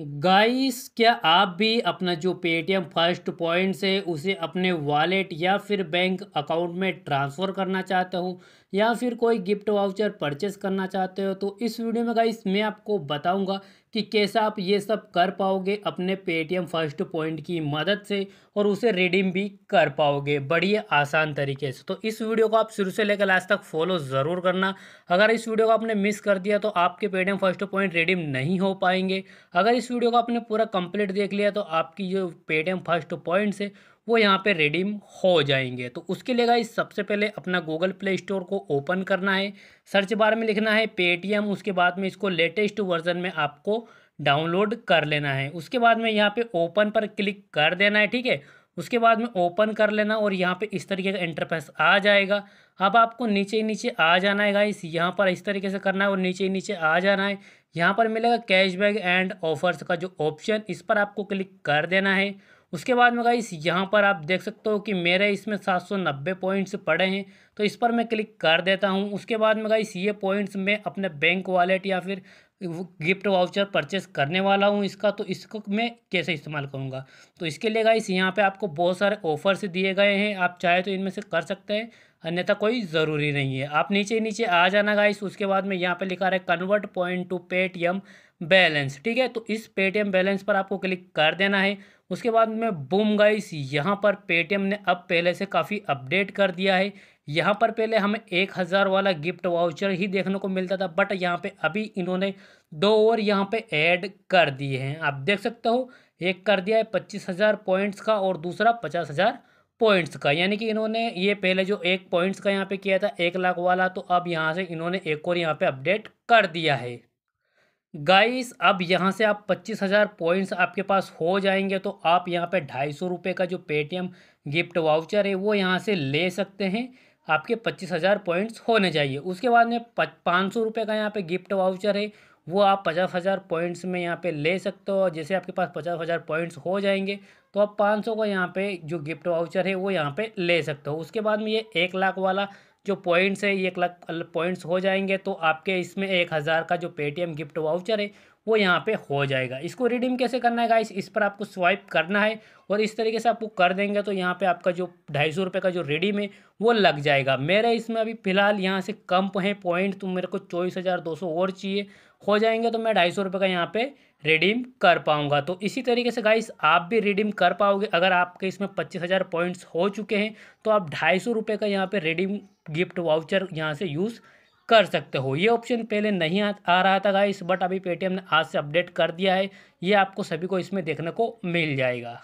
guys क्या आप भी अपना जो पेटीएम फर्स्ट पॉइंट्स है उसे अपने वॉलेट या फिर बैंक अकाउंट में ट्रांसफ़र करना चाहते हो या फिर कोई गिफ्ट वाउचर परचेस करना चाहते हो तो इस वीडियो में गाइस मैं आपको बताऊंगा कि कैसे आप ये सब कर पाओगे अपने पेटीएम फर्स्ट पॉइंट की मदद से और उसे रिडीम भी कर पाओगे बढ़िया आसान तरीके से तो इस वीडियो को आप शुरू से लेकर लास्ट तक फॉलो ज़रूर करना अगर इस वीडियो को आपने मिस कर दिया तो आपके पेटीएम फर्स्ट पॉइंट रिडीम नहीं हो पाएंगे अगर इस वीडियो को आपने पूरा कंप्लीट देख लिया तो आपकी जो पेटीएम फर्स्ट पॉइंट्स है वो यहाँ पे रिडीम हो जाएंगे तो उसके लिए गाइस सबसे पहले अपना गूगल प्ले स्टोर को ओपन करना है सर्च बार में लिखना है पेटीएम उसके बाद में इसको लेटेस्ट वर्जन में आपको डाउनलोड कर लेना है उसके बाद में यहाँ पे ओपन पर क्लिक कर देना है ठीक है उसके बाद में ओपन कर लेना और यहाँ पे इस तरीके का इंटरफेस आ जाएगा अब आपको नीचे ही नीचे आ जाना है गाइस यहाँ पर इस तरीके से करना है और नीचे ही नीचे आ जाना है यहाँ पर मिलेगा कैशबैक एंड ऑफर्स का जो ऑप्शन इस पर आपको क्लिक कर देना है उसके बाद में गाइस यहाँ पर आप देख सकते हो कि मेरे इसमें 790 पॉइंट्स पड़े हैं तो इस पर मैं क्लिक कर देता हूँ उसके बाद में गाइस ये पॉइंट्स मैं अपने बैंक वॉलेट या फिर गिफ्ट वाउचर परचेस करने वाला हूँ इसका तो इसको मैं कैसे इस्तेमाल करूँगा तो इसके लिए गाइस यहाँ पे आपको बहुत सारे ऑफर्स दिए गए हैं आप चाहे तो इनमें से कर सकते हैं अन्यथा कोई ज़रूरी नहीं है आप नीचे नीचे आ जाना गाइस उसके बाद में यहाँ पे लिखा रहा है convert point to Paytm balance ठीक है तो इस पेटीएम बैलेंस पर आपको क्लिक कर देना है उसके बाद में बूम गाइस यहाँ पर पेटीएम ने अब पहले से काफ़ी अपडेट कर दिया है यहाँ पर पहले हमें एक हज़ार वाला गिफ्ट वाउचर ही देखने को मिलता था बट यहाँ पे अभी इन्होंने दो और यहाँ पे ऐड कर दिए हैं आप देख सकते हो एक कर दिया है पच्चीस हज़ार पॉइंट्स का और दूसरा पचास हज़ार पॉइंट्स का यानी कि इन्होंने ये पहले जो एक पॉइंट्स का यहाँ पे किया था एक लाख वाला तो अब यहाँ से इन्होंने एक और यहाँ पे अपडेट कर दिया है गाइस अब यहाँ से आप पच्चीस हज़ार पॉइंट्स आपके पास हो जाएंगे तो आप यहाँ पे ढाई सौ रुपये का जो पेटीएम गिफ्ट वाउचर है वो यहाँ से ले सकते हैं आपके पच्चीस हज़ार पॉइंट्स होने चाहिए उसके बाद में पाँच सौ रुपये का यहाँ पे गिफ्ट वाउचर है वो आप पचास हज़ार पॉइंट्स में यहाँ पे ले सकते हो जैसे आपके पास पचास हज़ार पॉइंट्स हो जाएंगे तो आप पाँच सौ का यहाँ पे जो गिफ्ट वाउचर है वो यहाँ पे ले सकते हो उसके बाद में ये एक लाख वाला जो पॉइंट्स है एक लाख पॉइंट्स हो जाएंगे तो आपके इसमें एक हज़ार का जो पेटीएम गिफ्ट वाउचर है वो यहाँ पे हो जाएगा इसको रिडीम कैसे करना है गाइस इस पर आपको स्वाइप करना है और इस तरीके से आपको कर देंगे तो यहाँ पे आपका जो ढाई सौ रुपये का जो रिडीम है वो लग जाएगा मेरे इसमें अभी फ़िलहाल यहाँ से कम हैं पॉइंट तो मेरे को चौबीस हज़ार दो सौ और चाहिए हो जाएंगे तो मैं ढाई सौ रुपये का यहाँ पे रिडीम कर पाऊँगा तो इसी तरीके से गाइस आप भी रिडीम कर पाओगे अगर आपके इसमें पच्चीस हज़ार पॉइंट्स हो चुके हैं तो आप ढाई सौ रुपये का यहाँ पर रिडीम गिफ्ट वाउचर यहाँ से यूज़ कर सकते हो ये ऑप्शन पहले नहीं आ, आ रहा था गाइस बट अभी पेटीएम ने आज से अपडेट कर दिया है ये आपको सभी को इसमें देखने को मिल जाएगा